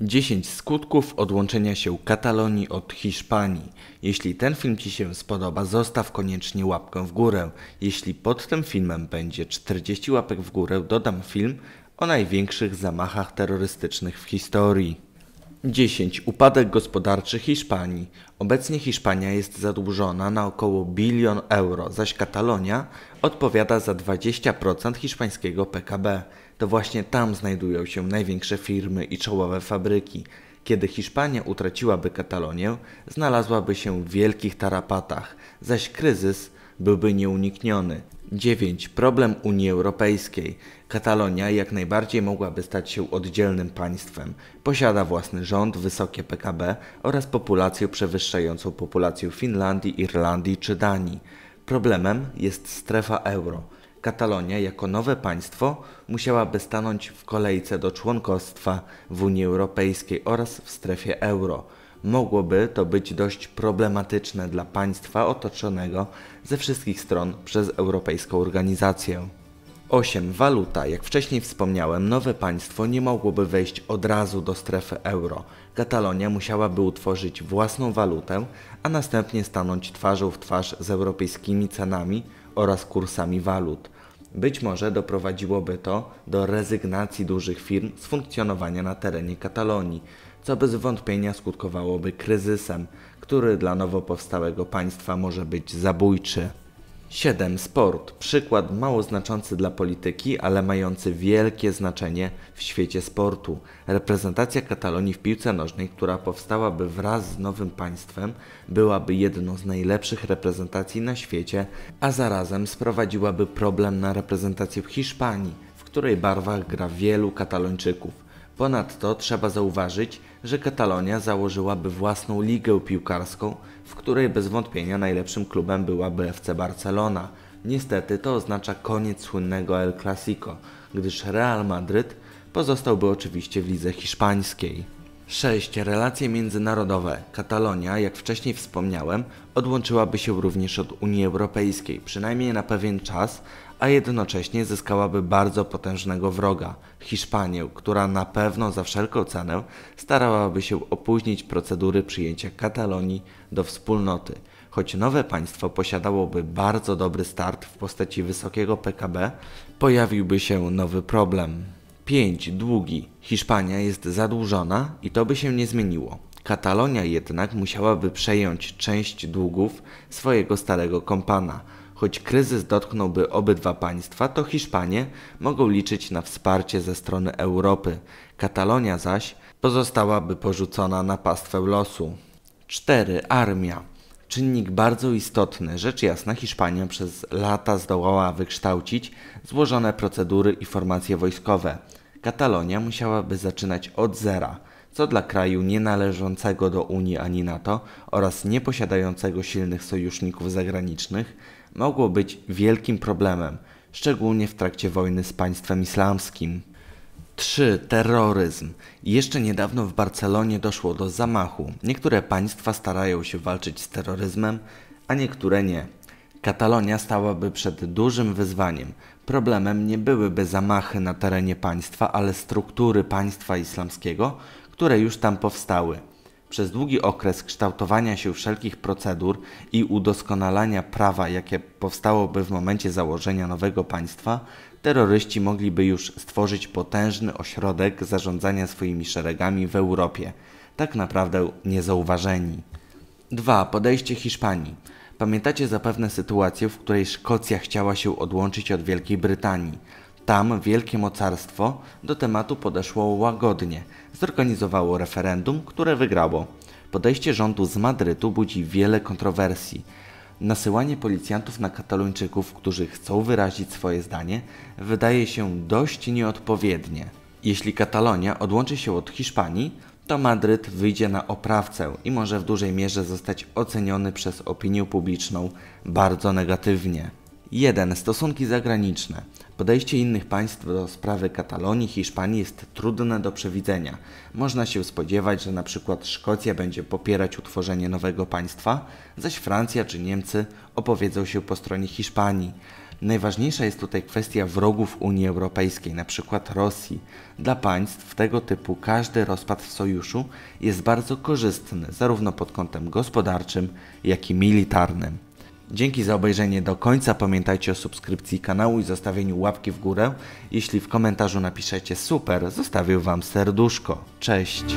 10 skutków odłączenia się Katalonii od Hiszpanii. Jeśli ten film Ci się spodoba, zostaw koniecznie łapkę w górę. Jeśli pod tym filmem będzie 40 łapek w górę, dodam film o największych zamachach terrorystycznych w historii. 10. Upadek gospodarczy Hiszpanii. Obecnie Hiszpania jest zadłużona na około bilion euro, zaś Katalonia odpowiada za 20% hiszpańskiego PKB to właśnie tam znajdują się największe firmy i czołowe fabryki. Kiedy Hiszpania utraciłaby Katalonię, znalazłaby się w wielkich tarapatach, zaś kryzys byłby nieunikniony. 9. Problem Unii Europejskiej. Katalonia jak najbardziej mogłaby stać się oddzielnym państwem. Posiada własny rząd, wysokie PKB oraz populację przewyższającą populację Finlandii, Irlandii czy Danii. Problemem jest strefa euro – Katalonia jako nowe państwo musiałaby stanąć w kolejce do członkostwa w Unii Europejskiej oraz w strefie euro. Mogłoby to być dość problematyczne dla państwa otoczonego ze wszystkich stron przez europejską organizację. 8. Waluta. Jak wcześniej wspomniałem, nowe państwo nie mogłoby wejść od razu do strefy euro. Katalonia musiałaby utworzyć własną walutę, a następnie stanąć twarzą w twarz z europejskimi cenami oraz kursami walut. Być może doprowadziłoby to do rezygnacji dużych firm z funkcjonowania na terenie Katalonii, co bez wątpienia skutkowałoby kryzysem, który dla nowo powstałego państwa może być zabójczy. 7. Sport. Przykład mało znaczący dla polityki, ale mający wielkie znaczenie w świecie sportu. Reprezentacja Katalonii w piłce nożnej, która powstałaby wraz z nowym państwem, byłaby jedną z najlepszych reprezentacji na świecie, a zarazem sprowadziłaby problem na reprezentację Hiszpanii, w której barwach gra wielu Katalończyków. Ponadto trzeba zauważyć, że Katalonia założyłaby własną ligę piłkarską, w której bez wątpienia najlepszym klubem byłaby FC Barcelona. Niestety to oznacza koniec słynnego El Clasico, gdyż Real Madryt pozostałby oczywiście w lidze hiszpańskiej. 6. Relacje międzynarodowe. Katalonia, jak wcześniej wspomniałem, odłączyłaby się również od Unii Europejskiej, przynajmniej na pewien czas, a jednocześnie zyskałaby bardzo potężnego wroga Hiszpanię, która na pewno za wszelką cenę starałaby się opóźnić procedury przyjęcia Katalonii do wspólnoty. Choć nowe państwo posiadałoby bardzo dobry start w postaci wysokiego PKB, pojawiłby się nowy problem. 5. Długi. Hiszpania jest zadłużona i to by się nie zmieniło. Katalonia jednak musiałaby przejąć część długów swojego starego kompana. Choć kryzys dotknąłby obydwa państwa, to Hiszpanie mogą liczyć na wsparcie ze strony Europy. Katalonia zaś pozostałaby porzucona na pastwę losu. 4. Armia. Czynnik bardzo istotny, rzecz jasna Hiszpania przez lata zdołała wykształcić złożone procedury i formacje wojskowe. Katalonia musiałaby zaczynać od zera, co dla kraju nienależącego do Unii ani NATO oraz nieposiadającego silnych sojuszników zagranicznych mogło być wielkim problemem, szczególnie w trakcie wojny z państwem islamskim. 3. Terroryzm. Jeszcze niedawno w Barcelonie doszło do zamachu. Niektóre państwa starają się walczyć z terroryzmem, a niektóre nie. Katalonia stałaby przed dużym wyzwaniem. Problemem nie byłyby zamachy na terenie państwa, ale struktury państwa islamskiego, które już tam powstały. Przez długi okres kształtowania się wszelkich procedur i udoskonalania prawa, jakie powstałoby w momencie założenia nowego państwa, terroryści mogliby już stworzyć potężny ośrodek zarządzania swoimi szeregami w Europie, tak naprawdę niezauważeni. 2. Podejście Hiszpanii. Pamiętacie zapewne sytuację, w której Szkocja chciała się odłączyć od Wielkiej Brytanii. Tam Wielkie Mocarstwo do tematu podeszło łagodnie. Zorganizowało referendum, które wygrało. Podejście rządu z Madrytu budzi wiele kontrowersji. Nasyłanie policjantów na Katalończyków, którzy chcą wyrazić swoje zdanie, wydaje się dość nieodpowiednie. Jeśli Katalonia odłączy się od Hiszpanii, to Madryt wyjdzie na oprawcę i może w dużej mierze zostać oceniony przez opinię publiczną bardzo negatywnie. 1. Stosunki zagraniczne. Podejście innych państw do sprawy Katalonii, Hiszpanii jest trudne do przewidzenia. Można się spodziewać, że np. Szkocja będzie popierać utworzenie nowego państwa, zaś Francja czy Niemcy opowiedzą się po stronie Hiszpanii. Najważniejsza jest tutaj kwestia wrogów Unii Europejskiej, np. Rosji. Dla państw tego typu każdy rozpad w sojuszu jest bardzo korzystny, zarówno pod kątem gospodarczym, jak i militarnym. Dzięki za obejrzenie do końca. Pamiętajcie o subskrypcji kanału i zostawieniu łapki w górę. Jeśli w komentarzu napiszecie super, zostawię Wam serduszko. Cześć!